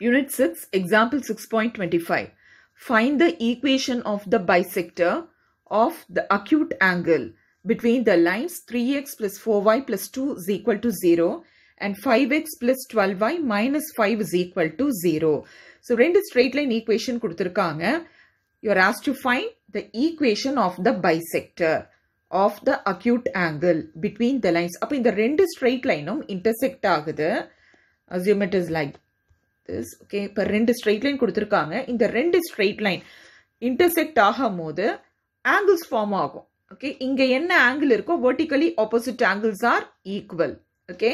Unit 6, example 6.25. Find the equation of the bisector of the acute angle between the lines 3x plus 4y plus 2 is equal to 0 and 5x plus 12y minus 5 is equal to 0. So, render straight line equation You are asked to find the equation of the bisector of the acute angle between the lines. in the ரெண்டு straight line intersect ஆகுது. Assume it is like is okay இப்போ ரெண்டு straight line கொடுத்துருக்காங்க இந்த ரெண்டு straight line intersect ஆகும் போது angles form ஆகும் ஓகே இங்கே என்ன ஆங்கிள் இருக்கோ vertically opposite angles are equal okay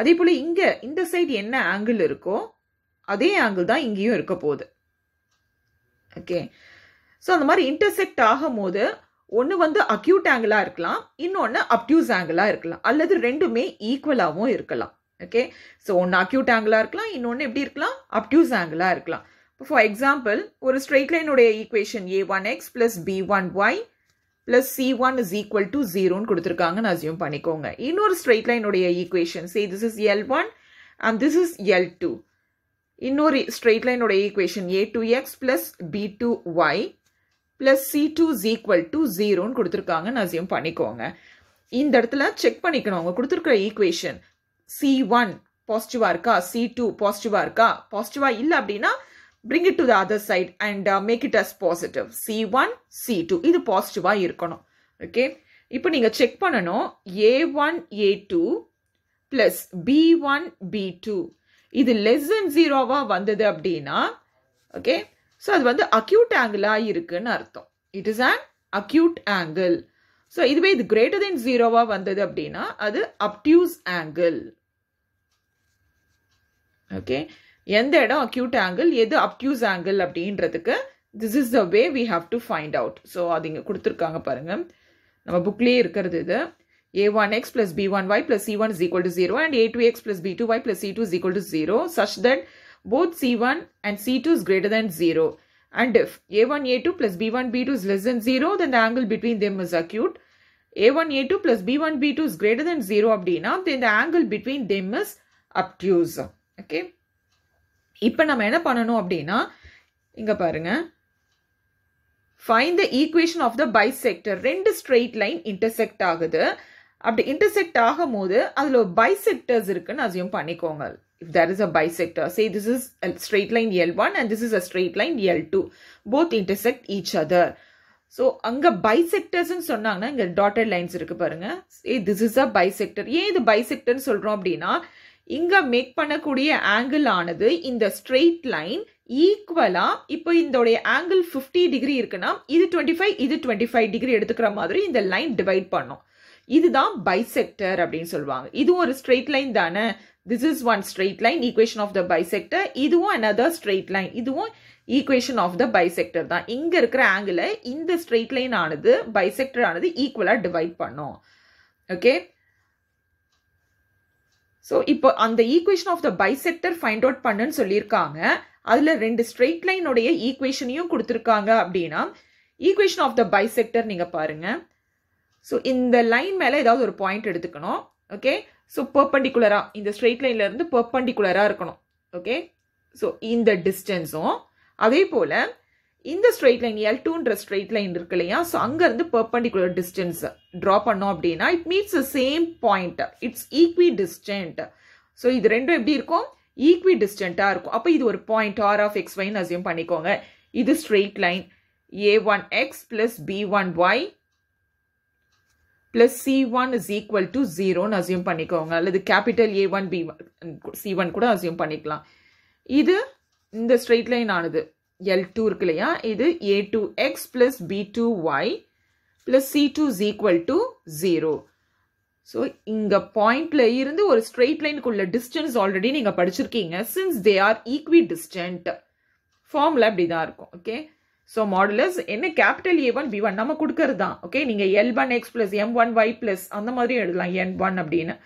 அதே போல் இங்கே இந்த சைடு என்ன ஆங்கிள் இருக்கோ அதே ஆங்கிள் தான் இங்கேயும் இருக்க போகுது ஓகே ஸோ அந்த மாதிரி இன்டர்செக்ட் ஆகும் போது ஒன்று வந்து அக்யூட் ஆங்கிளாக இருக்கலாம் இன்னொன்று அப்டியூஸ் ஆங்கிளாக இருக்கலாம் அல்லது ரெண்டுமே ஈக்குவலாகவும் இருக்கலாம் ஓகே ஸோ ஒன்று அக்யூட் ஆங்கிளாக இருக்கலாம் இன்னொன்று எப்படி இருக்கலாம் அப்டியூஸ் ஆங்கிளாக இருக்கலாம் இப்போ ஃபார் எக்ஸாம்பிள் ஒரு ஸ்ட்ரெயிட் லைனுடைய equation A one X plus B one Y plus C one is equal to ஜீரோன்னு கொடுத்துருக்காங்கன்னு அசியூம் பண்ணிக்கோங்க இன்னொரு ஸ்ட்ரெயிட் லைனுடைய equation say this is L one and this is L two இன்னொரு ஸ்ட்ரெயிட் லைனுடைய equation A two X plus B two Y plus C two is equal to ஜீரோன்னு கொடுத்துருக்காங்கன்னு assume பண்ணிக்கோங்க இந்த இடத்துல செக் பண்ணிக்கணும் அவங்க கொடுத்துருக்க ஈக்குவேஷன் சி ஒன் பாசிட்டிவாக இருக்கா சி டூ பாசிட்டிவாக இருக்கா பாசிட்டிவாக இல்லை அப்படின்னா bring it to the other side and make it as positive C one C two இது பாசிட்டிவாக இருக்கணும் ஓகே இப்போ நீங்கள் செக் பண்ணணும் A one A two plus B one B two இது லெஸ் தென் ஜீரோவாக வந்தது அப்படின்னா ஓகே ஸோ அது வந்து அக்யூட் ஆங்கிளாக இருக்குன்னு அர்த்தம் it is an acute angle so இதுவே இது கிரேட்டர் தென் ஜீரோவாக வந்தது அப்படின்னா அது அப்டியூஸ் ஆங்கிள் ஓகே எந்த இடம் அக்யூட் ஆங்கிள் எது அப்டியூஸ் ஆங்கிள் அப்படின்றதுக்கு this is the way we have to find out so அது இங்கே கொடுத்துருக்காங்க பாருங்கள் நம்ம புக்லேயே இருக்கிறது இது a1x one x plus b1 y plus c1 is equal to 0 and a2x plus b2 y plus c2 is equal to 0 such that both c1 and c2 is greater than 0 and if a1 a2 plus b1 b2 is less than 0 then the angle between them is acute A1, A2 plus B1, B2 is greater than 0 அப்படின்னா then the angle between them is obtuse. Okay. இப்போ நம்ம என்ன பண்ணணும் அப்படின்னா இங்கே பாருங்க find the equation of the bisector ரெண்டு straight line intersect ஆகுது அப்படி இன்டர்செக்ட் ஆகும் போது அதில் ஒரு பைசெக்டர்ஸ் இருக்குன்னு அசியூம் பண்ணிக்கோங்க if there is a bisector say this is a straight line l1 and this is a straight line l2 both intersect each other so அங்கே பைசெக்டர்ஸ்ன்னு சொன்னாங்கன்னா இங்கே டாட்டட் லைன்ஸ் இருக்குது பாருங்கள் ஏ திஸ் இஸ் அ பைசெக்டர் ஏன் இது பைசெக்டர்னு சொல்கிறோம் அப்படின்னா இங்கே மேக் பண்ணக்கூடிய ஆங்கிள் ஆனது இந்த ஸ்ட்ரெயிட் லைன் ஈக்குவலாக இப்போ இதோடைய ஆங்கிள் ஃபிஃப்டி டிகிரி இருக்குன்னா இது டுவெண்ட்டி ஃபைவ் இது டுவெண்ட்டி ஃபைவ் டிகிரி எடுத்துக்கிற மாதிரி இந்த லைன் டிவைட் பண்ணோம் இதுதான் பைசெக்டர் அப்படின்னு சொல்லுவாங்க இதுவும் ஒரு ஸ்ட்ரெயிட் லைன் தானே this is one straight line equation of the bisector இதுவும் அனதர் ஸ்ட்ரெயிட் லைன் இதுவும் ஈக்குவேஷன் ஆஃப் த பைசெக்டர் தான் இங்கே இருக்கிற ஆங்கிளை இந்த ஸ்ட்ரெயிட் லைன் ஆனது பைசெக்டர் ஆனது ஈக்குவலாக டிவைட் பண்ணும் ஓகே ஸோ இப்போ அந்த equation of the bisector find out பண்ணுன்னு சொல்லியிருக்காங்க அதில் ரெண்டு ஸ்ட்ரெயிட் லைனுடைய ஈக்குவேஷனையும் கொடுத்துருக்காங்க அப்படின்னா ஈக்குவேஷன் ஆஃப் த பைசெக்டர் நீங்கள் பாருங்கள் ஸோ இந்த லைன் மேலே ஏதாவது ஒரு பாயிண்ட் எடுத்துக்கணும் ஓகே ஸோ பர்பண்டிகுலராக இந்த ஸ்ட்ரெயிட் லைன்லேருந்து பர்பண்டிகுலராக இருக்கணும் ஓகே ஸோ இந்த டிஸ்டன்ஸும் அதே போல் இந்த ஸ்ட்ரெயிட் லைன் எல் டூன்ற ஸ்ட்ரெயிட் லைன் இருக்கு இல்லையா ஸோ அங்கேருந்து பர்பண்டிகுலர் டிஸ்டன்ஸ் ட்ரா பண்ணோம் அப்படின்னா it means the same point it's equidistant so இது ரெண்டும் எப்படி இருக்கும் ஈக்வி டிஸ்டண்ட்டாக இருக்கும் அப்போ இது ஒரு பாயிண்ட் ஆர் ஆஃப் எக்ஸ் ஒய்னு அசியம் பண்ணிக்கோங்க இது straight line A one X plus B one Y plus C one is equal to ஜீரோன்னு அசியூம் பண்ணிக்கோங்க அல்லது capital A one B one C one கூட அசியூம் பண்ணிக்கலாம் இது இந்த ஸ்ட்ரெயிட் லைன் ஆனது எல் டூ இருக்கு இல்லையா இது A two X plus B two Y to C two இங்க pointல ஜீரோ ஸோ பாயிண்ட்ல இருந்து ஒரு ஸ்ட்ரெயிட் லைனுக்குள்ள டிஸ்டன்ஸ் ஆல்ரெடி நீங்கள் படிச்சிருக்கீங்க since they are equidistant ஃபார்மில் அப்படி இருக்கும் ஓகே ஸோ மாடுலஸ் என்ன capital A one B one நம்ம கொடுக்கறது தான் ஓகே நீங்கள் L one X M one Y அந்த மாதிரியும் எழுதலாம் என் ஒன் அப்படின்னு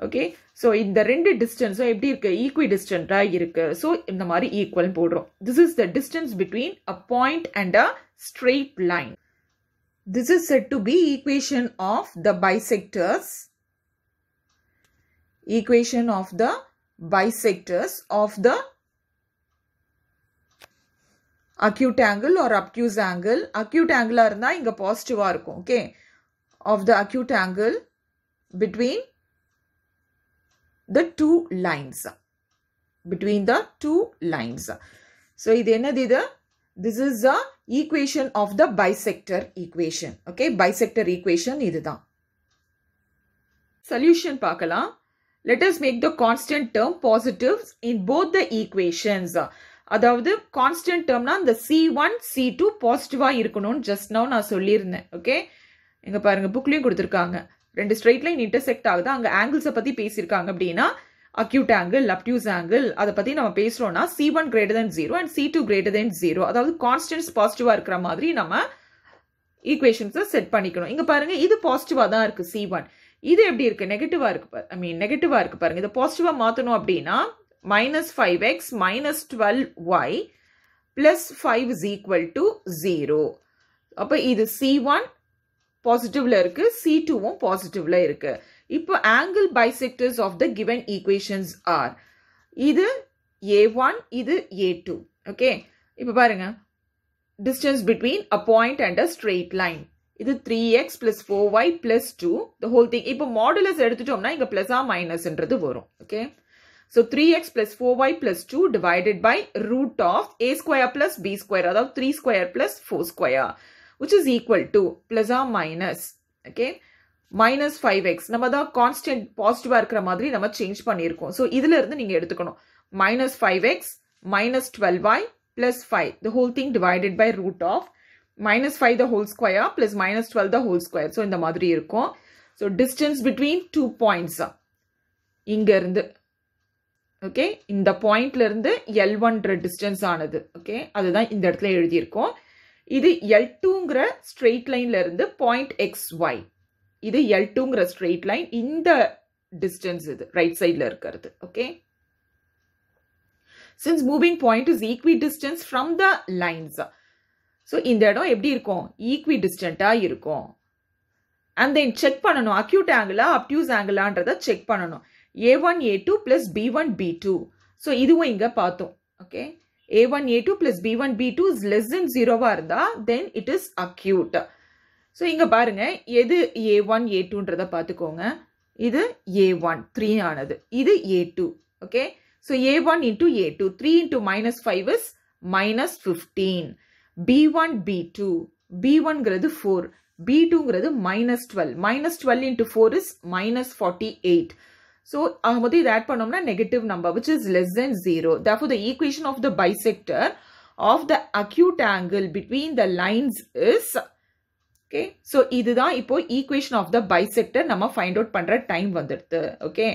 okay so in the rendu distance so eppdi irukku equidistant ah irukku so indha mari equal podrom this is the distance between a point and a straight line this is said to be equation of the bisectors equation of the bisectors of the acute angle or obtuse angle acute angle ah irundha inga positive ah okay of the acute angle between the two lines. Between the two lines. So, இது என்னது இது? This is the equation of the bisector equation. Okay, bisector equation இதுதான். Solution பார்க்கலாம். Let us make the constant term positives in both the equations. அதாவது constant டேர்ம்னா இந்த C one C two பாசிட்டிவாக இருக்கணும்னு ஜஸ்ட் நான் சொல்லியிருந்தேன் ஓகே இங்கே பாருங்க புக்லேயும் கொடுத்துருக்காங்க ரெண்டு ஸ்ட்ரெயிட் லைன் இன்டர்செக்ட் ஆகுது அங்கே ஆங்கிள்ஸை பற்றி பேசியிருக்காங்க அப்படின்னா அக்யூட் ஆங்கிள் அப்டியூஸ் ஆங்கிள் அதை பற்றி நம்ம பேசுகிறோம்னா C one greater than zero and C two greater than zero அதாவது கான்ஸ்டன்ஸ் பாசிட்டிவாக இருக்கிற மாதிரி நம்ம ஈக்குவேஷன்ஸை செட் பண்ணிக்கணும் இங்கே பாருங்கள் இது பாசிட்டிவாக தான் இருக்குது சி ஒன் இது எப்படி இருக்குது நெகட்டிவாக இருக்குது ஐ மீன் நெகட்டிவாக இருக்குது பாருங்கள் இதை பாசிட்டிவாக மாற்றணும் அப்படின்னா minus five X minus twelve Y plus five is equal to zero அப்போ இது சி ஒன் பாசிட்டிவ்ல இருக்கு சி டூவும் பாசிட்டிவ்ல இருக்கு இப்போ angle bisectors of the given equations are இது ஏ ஒன் இது ஏ டூ ஓகே இப்போ பாருங்க distance between a point and a straight line இது three X plus four Y plus two the whole thing இப்போ மாடுலஸ் எடுத்துட்டோம்னா இங்கே பிளஸா மைனஸ்ன்றது வரும் okay so three X plus four Y plus two divided by root of A square plus B square அதாவது three square plus four square which is equal to plus or minus okay minus 5x நம்ம தான் constant positive இருக்கிற மாதிரி நம்ம change பண்ணி பண்ணியிருக்கோம் so இதில் இருந்து நீங்கள் எடுத்துக்கணும் minus 5x minus 12y plus 5 the whole thing divided by root of minus 5 the whole square plus minus 12 the whole square so இந்த மாதிரி இருக்கும் so distance between two points இங்க இருந்து ஓகே இந்த பாயிண்ட்ல இருந்து L1 distance ஆனது ஓகே அதுதான் இந்த இடத்துல எழுதியிருக்கோம் இது எல் டூங்கிற ஸ்ட்ரெயிட் லைன்ல இருந்து பாயிண்ட் எக்ஸ் ஒய் இது எல் டூங்கிற ஸ்ட்ரெயிட் லைன் இந்த டிஸ்டன்ஸ் இது ரைட் சைடில் இருக்கிறது okay since moving point is equidistance from the lines so இந்த இடம் எப்படி இருக்கும் ஈக்வி டிஸ்டண்ட்டாக இருக்கும் அண்ட் தென் செக் பண்ணணும் அக்யூட் ஆங்கிளா அப்டியூஸ் ஆங்கிளான்றதை செக் பண்ணணும் A one A two plus B one B two so இதுவும் இங்கே பார்த்தோம் okay a1 a2 plus b1 b2 is less than 0வாக இருந்தா then it is acute so இங்கே பாருங்க எது ஏ ஒன் ஏ டூன்றதை பார்த்துக்கோங்க இது ஏ ஒன் த்ரீ ஆனது இது A two okay so A one into A two three into minus five is minus fifteen B one B two B ஒன்ங்கிறது ஃபோர் பி டூங்கிறது minus twelve minus twelve into four is minus forty eight So, ஆகும்போது இது add பண்ணோம்னா negative number which is less than zero therefore the equation of the bisector of the acute angle between the lines is okay so இதுதான் இப்போ equation of the bisector நம்ம find out பண்ணுற time வந்துடுது okay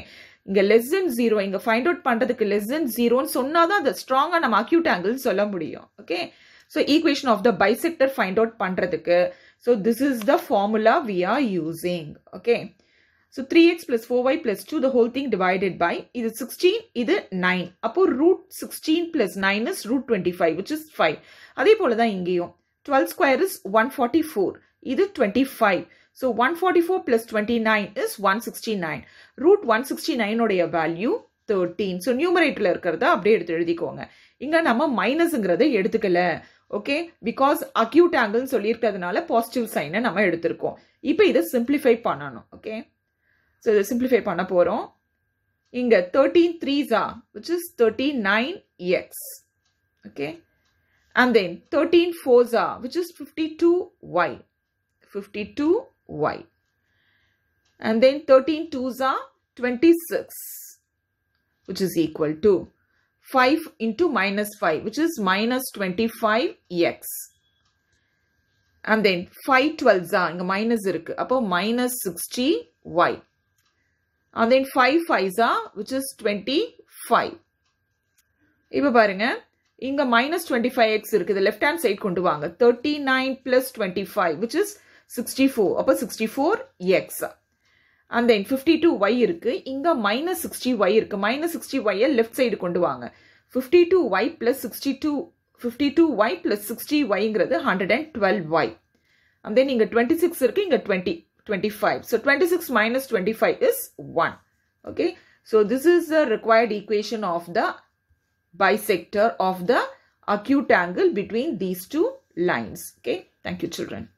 இங்கே less than zero இங்கே find out பண்ணுறதுக்கு less than ஜீரோன்னு சொன்னால் தான் அது ஸ்ட்ராங்காக நம்ம அக்யூட் ஆங்கிள் சொல்ல முடியும் okay so equation of the bisector find out பண்ணுறதுக்கு so this is the formula we are using okay so three X plus four Y plus two the whole thing divided by இது sixteen இது nine அப்போ root sixteen plus nine is root twenty five which is five அதே போல தான் இங்கேயும் twelve square is one forty four இது twenty five so one forty four plus twenty nine is one sixty nine root one sixty நைனுடைய value thirteen so நியூமரேட்டில் இருக்கிறத அப்படியே எடுத்து எழுதிக்கோங்க இங்கே நம்ம மைனஸுங்கிறத எடுத்துக்கல ஓகே பிகாஸ் அக்யூட் ஆங்கிள்னு சொல்லியிருக்கிறதுனால பாசிட்டிவ் சைனை நம்ம எடுத்திருக்கோம் இப்போ இதை சிம்பிளிஃபை பண்ணணும் ஓகே ஸோ இதை சிம்பிளிஃபை பண்ண போகிறோம் இங்கே தேர்ட்டீன் த்ரீஸா which is thirty nine X okay and then thirteen ஃபோர்ஸா which is fifty two Y fifty two Y and then 13 twos are 26 which is equal to 5 into minus 5 which is minus 25x and then 5 12s are minus irukku appo minus 60y and then 5 5s are which is 25 இப்போ பாருங்க இங்க minus 25x இருக்குது left hand side கொண்டு வாங்க 39 plus 25 which is 64 அப்போ 64x and then 52y இருக்கு இங்க minus 60y இருக்கு minus 60y left side கொண்டு வாங்க 52y plus 62 52y plus 60y 60yங்கிறது 112y and then இங்க 26 இருக்கு இங்க 20 25. So 26 minus 25 is 1. Okay. So this is the required equation of the bisector of the acute angle between these two lines. Okay. Thank you children.